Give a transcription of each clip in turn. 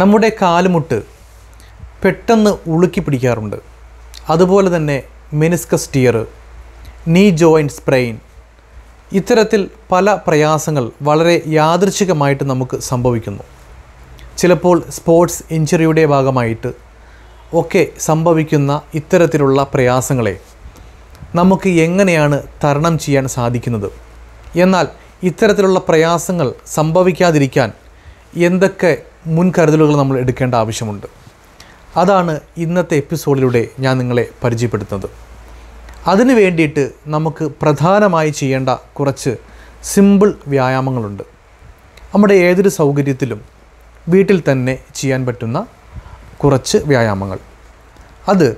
നമ്മുടെ കാലുമുട്ട് പെട്ടെന്ന് ഉളുക്കി പിടിക്കാറുണ്ട് അതുപോലെ തന്നെ meniscus tear knee joint sprain ഇത്തരത്തിൽ പല പ്രയാസങ്ങൾ വളരെ യാദൃച്ഛികമായിട്ട് നമുക്ക് സംഭവിക്കുന്നു ചിലപ്പോൾ സ്പോർട്സ് ഇഞ്ചുറിയുടെ ഭാഗമായിട്ട് ഒക്കെ സംഭവിക്കുന്ന ഇത്തരത്തിലുള്ള പ്രയാസങ്ങളെ നമുക്ക് എങ്ങനെയാണ് തരണം ചെയ്യാൻ സാധിക്കുന്നത് എന്നാൽ ഇത്തരത്തിലുള്ള പ്രയാസങ്ങൾ സംഭവിക്കാതിരിക്കാൻ എന്തൊക്കെ മുൻകരുതലുകൾ നമ്മൾ എടുക്കേണ്ട ആവശ്യമുണ്ട് അതാണ് ഇന്നത്തെ എപ്പിസോഡിലൂടെ ഞാൻ നിങ്ങളെ പരിചയപ്പെടുത്തുന്നത് അതിനു വേണ്ടിയിട്ട് നമുക്ക് പ്രധാനമായി ചെയ്യേണ്ട കുറച്ച് സിമ്പിൾ വ്യായാമങ്ങളുണ്ട് നമ്മുടെ ഏതൊരു സൗകര്യത്തിലും വീട്ടിൽ തന്നെ ചെയ്യാൻ പറ്റുന്ന കുറച്ച് വ്യായാമങ്ങൾ അത്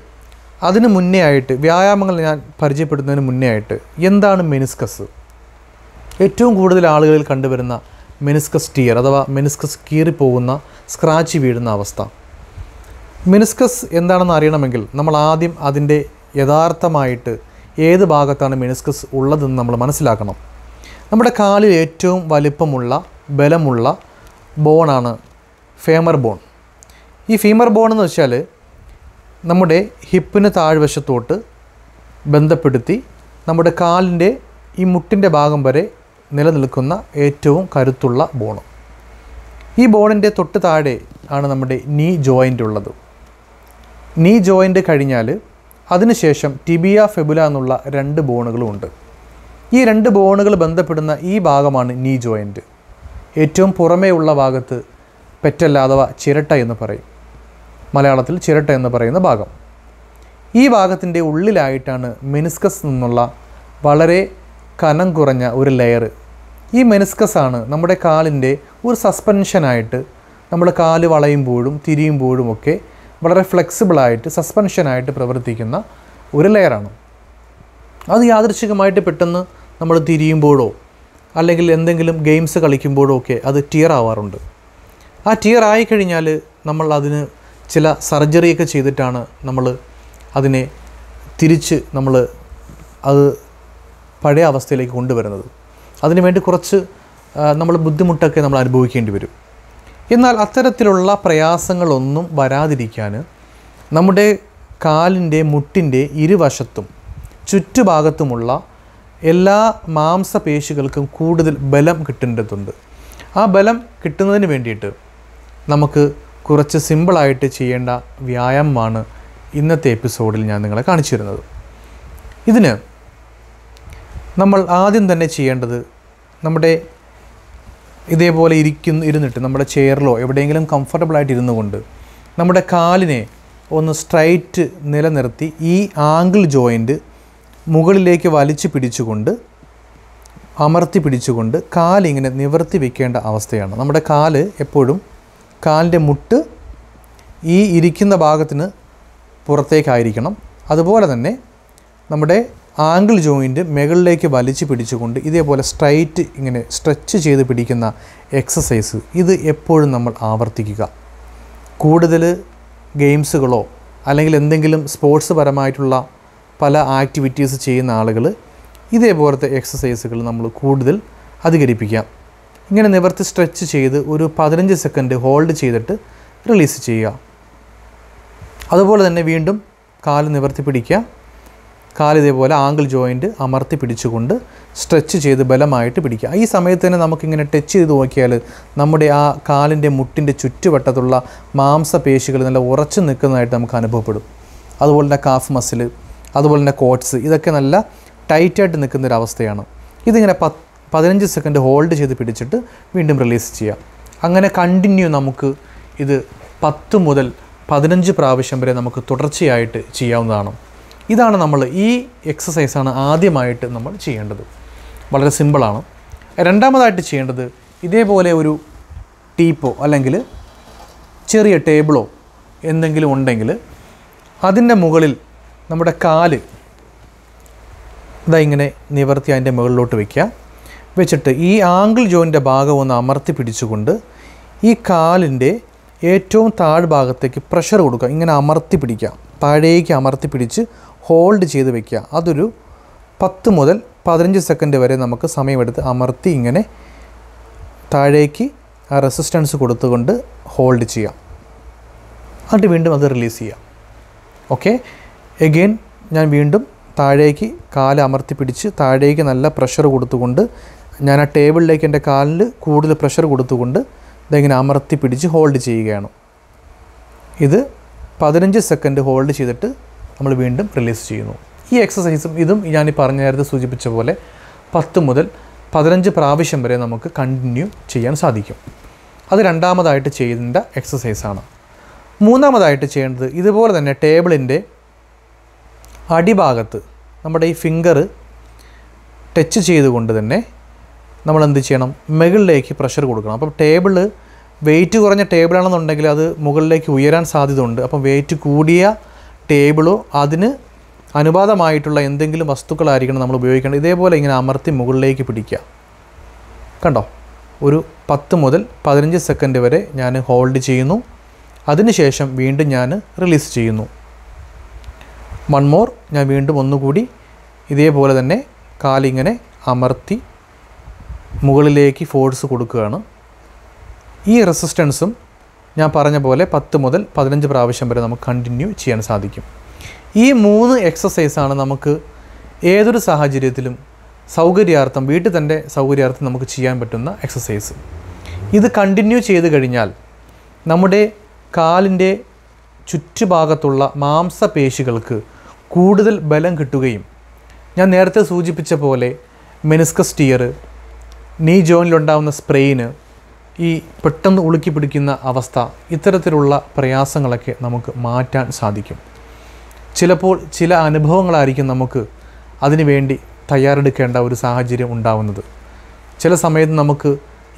അതിന് മുന്നേ ആയിട്ട് വ്യായാമങ്ങൾ ഞാൻ പരിചയപ്പെടുന്നതിന് മുന്നേ ആയിട്ട് എന്താണ് മെനിസ്കസ് ഏറ്റവും കൂടുതൽ ആളുകളിൽ കണ്ടുവരുന്ന മെനിസ്കസ് ടിയർ അഥവാ മെനിസ്കസ് കീറിപ്പോകുന്ന സ്ക്രാച്ച് വീഴുന്ന അവസ്ഥ മെനിസ്കസ് എന്താണെന്ന് അറിയണമെങ്കിൽ നമ്മൾ ആദ്യം അതിൻ്റെ യഥാർത്ഥമായിട്ട് ഏത് ഭാഗത്താണ് മെനിസ്കസ് ഉള്ളതെന്ന് നമ്മൾ മനസ്സിലാക്കണം നമ്മുടെ കാലിൽ ഏറ്റവും വലിപ്പമുള്ള ബലമുള്ള ബോണാണ് ഫേമർ ബോൺ ഈ ഫീമർ ബോൺ എന്ന് വെച്ചാൽ നമ്മുടെ ഹിപ്പിന് താഴ്വശത്തോട്ട് ബന്ധപ്പെടുത്തി നമ്മുടെ കാലിൻ്റെ ഈ മുട്ടിൻ്റെ ഭാഗം വരെ നിലനിൽക്കുന്ന ഏറ്റവും കരുത്തുള്ള ബോണ് ഈ ബോണിൻ്റെ തൊട്ട് താഴെ ആണ് നമ്മുടെ നീ ജോയിൻ്റ് ഉള്ളത് നീ ജോയിൻ്റ് കഴിഞ്ഞാൽ അതിനുശേഷം ടിബിയ ഫെബുല എന്നുള്ള രണ്ട് ബോണുകളും ഉണ്ട് ഈ രണ്ട് ബോണുകൾ ബന്ധപ്പെടുന്ന ഈ ഭാഗമാണ് നീ ജോയിൻ്റ് ഏറ്റവും പുറമേ ഉള്ള ഭാഗത്ത് പെറ്റല്ല അഥവാ ചിരട്ട എന്ന് പറയും മലയാളത്തിൽ ചിരട്ട എന്ന് പറയുന്ന ഭാഗം ഈ ഭാഗത്തിൻ്റെ ഉള്ളിലായിട്ടാണ് മെനിസ്കസ് എന്നുള്ള വളരെ കനം കുറഞ്ഞ ഒരു ലെയർ ഈ മെനിസ്കസ് ആണ് നമ്മുടെ കാലിൻ്റെ ഒരു സസ്പെൻഷനായിട്ട് നമ്മൾ കാല് വളയുമ്പോഴും തിരിയുമ്പോഴും ഒക്കെ വളരെ ഫ്ലെക്സിബിളായിട്ട് സസ്പെൻഷനായിട്ട് പ്രവർത്തിക്കുന്ന ഒരു ലെയറാണ് അത് യാദൃശികമായിട്ട് പെട്ടെന്ന് നമ്മൾ തിരിയുമ്പോഴോ അല്ലെങ്കിൽ എന്തെങ്കിലും ഗെയിംസ് കളിക്കുമ്പോഴോ ഒക്കെ അത് ടിയർ ആവാറുണ്ട് ആ ടിയർ ആയിക്കഴിഞ്ഞാൽ നമ്മൾ അതിന് ചില സർജറിയൊക്കെ ചെയ്തിട്ടാണ് നമ്മൾ അതിനെ തിരിച്ച് നമ്മൾ അത് പഴയ അവസ്ഥയിലേക്ക് കൊണ്ടുവരുന്നത് അതിനുവേണ്ടി കുറച്ച് നമ്മൾ ബുദ്ധിമുട്ടൊക്കെ നമ്മൾ അനുഭവിക്കേണ്ടി വരും എന്നാൽ അത്തരത്തിലുള്ള പ്രയാസങ്ങളൊന്നും വരാതിരിക്കാൻ നമ്മുടെ കാലിൻ്റെ മുട്ടിൻ്റെ ഇരുവശത്തും ചുറ്റുഭാഗത്തുമുള്ള എല്ലാ മാംസപേശികൾക്കും കൂടുതൽ ബലം കിട്ടേണ്ടതുണ്ട് ആ ബലം കിട്ടുന്നതിന് വേണ്ടിയിട്ട് നമുക്ക് കുറച്ച് സിമ്പിളായിട്ട് ചെയ്യേണ്ട വ്യായാമമാണ് ഇന്നത്തെ എപ്പിസോഡിൽ ഞാൻ നിങ്ങളെ കാണിച്ചു തരുന്നത് ഇതിന് നമ്മൾ ആദ്യം തന്നെ ചെയ്യേണ്ടത് നമ്മുടെ ഇതേപോലെ ഇരിക്കുന്ന ഇരുന്നിട്ട് നമ്മുടെ ചെയറിലോ എവിടെയെങ്കിലും കംഫർട്ടബിളായിട്ട് ഇരുന്നു കൊണ്ട് നമ്മുടെ കാലിനെ ഒന്ന് സ്ട്രൈറ്റ് നിലനിർത്തി ഈ ആംഗിൾ ജോയിൻ്റ് മുകളിലേക്ക് വലിച്ചു പിടിച്ചുകൊണ്ട് അമർത്തി പിടിച്ചുകൊണ്ട് കാലിങ്ങനെ നിവർത്തി വെക്കേണ്ട അവസ്ഥയാണ് നമ്മുടെ കാല് എപ്പോഴും കാലിൻ്റെ മുട്ട് ഈ ഇരിക്കുന്ന ഭാഗത്തിന് പുറത്തേക്കായിരിക്കണം അതുപോലെ തന്നെ നമ്മുടെ ആംഗിൾ ജോയിൻറ്റ് മുകളിലേക്ക് വലിച്ചു പിടിച്ചുകൊണ്ട് ഇതേപോലെ സ്ട്രൈറ്റ് ഇങ്ങനെ സ്ട്രെച്ച് ചെയ്ത് പിടിക്കുന്ന എക്സസൈസ് ഇത് എപ്പോഴും നമ്മൾ ആവർത്തിക്കുക കൂടുതൽ ഗെയിംസുകളോ അല്ലെങ്കിൽ എന്തെങ്കിലും സ്പോർട്സ് പരമായിട്ടുള്ള പല ആക്ടിവിറ്റീസ് ചെയ്യുന്ന ആളുകൾ ഇതേപോലത്തെ എക്സസൈസുകൾ നമ്മൾ കൂടുതൽ അധികരിപ്പിക്കാം ഇങ്ങനെ നിവർത്തി സ്ട്രെച്ച് ചെയ്ത് ഒരു പതിനഞ്ച് സെക്കൻഡ് ഹോൾഡ് ചെയ്തിട്ട് റിലീസ് ചെയ്യുക അതുപോലെ തന്നെ വീണ്ടും കാല് നിവർത്തി പിടിക്കുക കാലിതേപോലെ ആംഗിൾ ജോയിൻറ്റ് അമർത്തി പിടിച്ചുകൊണ്ട് സ്ട്രെച്ച് ചെയ്ത് ബലമായിട്ട് പിടിക്കുക ഈ സമയത്ത് തന്നെ നമുക്കിങ്ങനെ ടച്ച് ചെയ്ത് നോക്കിയാൽ നമ്മുടെ ആ കാലിൻ്റെ മുട്ടിൻ്റെ ചുറ്റുവട്ടത്തുള്ള മാംസപേശികൾ നല്ല ഉറച്ചു നിൽക്കുന്നതായിട്ട് നമുക്ക് അനുഭവപ്പെടും അതുപോലെ തന്നെ കാഫ് മസിൽ അതുപോലെ തന്നെ കോട്ട്സ് ഇതൊക്കെ നല്ല ടൈറ്റായിട്ട് നിൽക്കുന്ന ഒരു അവസ്ഥയാണ് ഇതിങ്ങനെ പത്ത് പതിനഞ്ച് സെക്കൻഡ് ഹോൾഡ് ചെയ്ത് പിടിച്ചിട്ട് വീണ്ടും റിലീസ് ചെയ്യാം അങ്ങനെ കണ്ടിന്യൂ നമുക്ക് ഇത് പത്ത് മുതൽ പതിനഞ്ച് പ്രാവശ്യം വരെ നമുക്ക് തുടർച്ചയായിട്ട് ചെയ്യാവുന്നതാണ് ഇതാണ് നമ്മൾ ഈ എക്സസൈസാണ് ആദ്യമായിട്ട് നമ്മൾ ചെയ്യേണ്ടത് വളരെ സിമ്പിളാണ് രണ്ടാമതായിട്ട് ചെയ്യേണ്ടത് ഇതേപോലെ ഒരു ടീപ്പോ അല്ലെങ്കിൽ ചെറിയ ടേബിളോ എന്തെങ്കിലും ഉണ്ടെങ്കിൽ അതിൻ്റെ മുകളിൽ നമ്മുടെ കാല് ഇതാ ഇങ്ങനെ നിവർത്തി അതിൻ്റെ മുകളിലോട്ട് വയ്ക്കുക വെച്ചിട്ട് ഈ ആംഗിൾ ജോയിൻ്റെ ഭാഗം ഒന്ന് അമർത്തി പിടിച്ചുകൊണ്ട് ഈ കാലിൻ്റെ ഏറ്റവും താഴ്ഭാഗത്തേക്ക് പ്രഷർ കൊടുക്കുക ഇങ്ങനെ അമർത്തി പിടിക്കുക താഴേക്ക് അമർത്തി പിടിച്ച് ഹോൾഡ് ചെയ്ത് വെക്കുക അതൊരു പത്ത് മുതൽ പതിനഞ്ച് സെക്കൻഡ് വരെ നമുക്ക് സമയമെടുത്ത് അമർത്തി ഇങ്ങനെ താഴേക്ക് ആ റെസിസ്റ്റൻസ് കൊടുത്തുകൊണ്ട് ഹോൾഡ് ചെയ്യാം എന്നിട്ട് വീണ്ടും അത് റിലീസ് ചെയ്യാം ഓക്കെ എഗെയിൻ ഞാൻ വീണ്ടും താഴേക്ക് കാല് അമർത്തി പിടിച്ച് താഴേക്ക് നല്ല പ്രഷർ കൊടുത്തുകൊണ്ട് ഞാൻ ആ ടേബിളിലേക്ക് എൻ്റെ കാലിൽ കൂടുതൽ പ്രഷർ കൊടുത്തുകൊണ്ട് ഇതെങ്ങനെ അമർത്തി പിടിച്ച് ഹോൾഡ് ചെയ്യുകയാണ് ഇത് പതിനഞ്ച് സെക്കൻഡ് ഹോൾഡ് ചെയ്തിട്ട് നമ്മൾ വീണ്ടും റിലീസ് ചെയ്യുന്നു ഈ എക്സസൈസും ഇതും ഞാൻ ഈ പറഞ്ഞ നേരത്തെ സൂചിപ്പിച്ച പോലെ പത്ത് മുതൽ പതിനഞ്ച് പ്രാവശ്യം വരെ നമുക്ക് കണ്ടിന്യൂ ചെയ്യാൻ സാധിക്കും അത് രണ്ടാമതായിട്ട് ചെയ്യേണ്ട എക്സസൈസാണ് മൂന്നാമതായിട്ട് ചെയ്യേണ്ടത് ഇതുപോലെ തന്നെ ടേബിളിൻ്റെ അടിഭാഗത്ത് നമ്മുടെ ഈ ഫിംഗർ ടച്ച് ചെയ്തുകൊണ്ട് തന്നെ നമ്മൾ എന്ത് ചെയ്യണം മുകളിലേക്ക് പ്രഷർ കൊടുക്കണം അപ്പം ടേബിൾ വെയിറ്റ് കുറഞ്ഞ ടേബിളാണെന്നുണ്ടെങ്കിൽ അത് മുകളിലേക്ക് ഉയരാൻ സാധ്യതയുണ്ട് അപ്പം വെയിറ്റ് കൂടിയ ടേബിളോ അതിന് അനുപാതമായിട്ടുള്ള എന്തെങ്കിലും വസ്തുക്കളായിരിക്കണം നമ്മൾ ഉപയോഗിക്കേണ്ടത് ഇതേപോലെ ഇങ്ങനെ അമർത്തി മുകളിലേക്ക് പിടിക്കുക കണ്ടോ ഒരു പത്ത് മുതൽ പതിനഞ്ച് സെക്കൻഡ് വരെ ഞാൻ ഹോൾഡ് ചെയ്യുന്നു അതിനുശേഷം വീണ്ടും ഞാൻ റിലീസ് ചെയ്യുന്നു വൺ മോർ ഞാൻ വീണ്ടും ഒന്നുകൂടി ഇതേപോലെ തന്നെ കാലിങ്ങനെ അമർത്തി മുകളിലേക്ക് ഫോഴ്സ് കൊടുക്കുകയാണ് ഈ റെസിസ്റ്റൻസും ഞാൻ പറഞ്ഞ പോലെ പത്ത് മുതൽ പതിനഞ്ച് പ്രാവശ്യം വരെ നമുക്ക് കണ്ടിന്യൂ ചെയ്യാൻ സാധിക്കും ഈ മൂന്ന് എക്സസൈസാണ് നമുക്ക് ഏതൊരു സാഹചര്യത്തിലും സൗകര്യാർത്ഥം വീട്ടിൽ തന്നെ സൗകര്യാർത്ഥം നമുക്ക് ചെയ്യാൻ പറ്റുന്ന എക്സസൈസ് ഇത് കണ്ടിന്യൂ ചെയ്ത് കഴിഞ്ഞാൽ നമ്മുടെ കാലിൻ്റെ ചുറ്റുഭാഗത്തുള്ള മാംസപേശികൾക്ക് കൂടുതൽ ബലം കിട്ടുകയും ഞാൻ നേരത്തെ സൂചിപ്പിച്ച പോലെ മെനിസ്കസ് ടിയർ നീ ജോയിനിലുണ്ടാവുന്ന സ്പ്രെയിന് ഈ പെട്ടെന്ന് ഉളുക്കി പിടിക്കുന്ന അവസ്ഥ ഇത്തരത്തിലുള്ള പ്രയാസങ്ങളൊക്കെ നമുക്ക് മാറ്റാൻ സാധിക്കും ചിലപ്പോൾ ചില അനുഭവങ്ങളായിരിക്കും നമുക്ക് അതിനുവേണ്ടി തയ്യാറെടുക്കേണ്ട ഒരു സാഹചര്യം ഉണ്ടാവുന്നത് ചില സമയത്ത് നമുക്ക്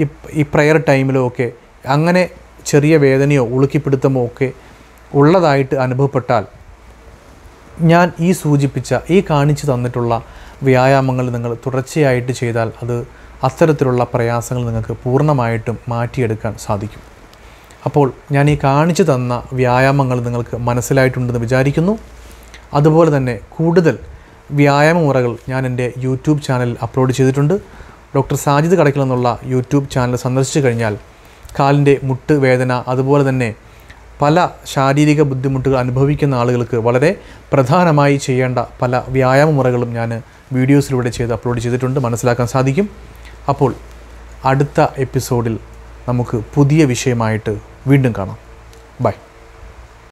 ഈ ഈ പ്രയർ ടൈമിലോ ഒക്കെ അങ്ങനെ ചെറിയ വേദനയോ ഉളുക്കിപ്പിടുത്തമോ ഒക്കെ ഉള്ളതായിട്ട് അനുഭവപ്പെട്ടാൽ ഞാൻ ഈ സൂചിപ്പിച്ച ഈ കാണിച്ചു തന്നിട്ടുള്ള വ്യായാമങ്ങൾ നിങ്ങൾ തുടർച്ചയായിട്ട് ചെയ്താൽ അത് അത്തരത്തിലുള്ള പ്രയാസങ്ങൾ നിങ്ങൾക്ക് പൂർണ്ണമായിട്ടും മാറ്റിയെടുക്കാൻ സാധിക്കും അപ്പോൾ ഞാൻ ഈ കാണിച്ചു തന്ന വ്യായാമങ്ങൾ നിങ്ങൾക്ക് മനസ്സിലായിട്ടുണ്ടെന്ന് വിചാരിക്കുന്നു അതുപോലെ തന്നെ കൂടുതൽ വ്യായാമ മുറകൾ ഞാൻ എൻ്റെ യൂട്യൂബ് ചാനലിൽ അപ്ലോഡ് ചെയ്തിട്ടുണ്ട് ഡോക്ടർ സാജിദ് കടക്കിൽ എന്നുള്ള യൂട്യൂബ് ചാനൽ സന്ദർശിച്ചു കഴിഞ്ഞാൽ കാലിൻ്റെ മുട്ട് വേദന അതുപോലെ തന്നെ പല ശാരീരിക ബുദ്ധിമുട്ടുകൾ അനുഭവിക്കുന്ന ആളുകൾക്ക് വളരെ പ്രധാനമായി ചെയ്യേണ്ട പല വ്യായാമ മുറകളും ഞാൻ വീഡിയോസിലൂടെ ചെയ്ത് അപ്ലോഡ് ചെയ്തിട്ടുണ്ട് മനസ്സിലാക്കാൻ സാധിക്കും അപ്പോൾ അടുത്ത എപ്പിസോഡിൽ നമുക്ക് പുതിയ വിഷയമായിട്ട് വീണ്ടും കാണാം ബൈ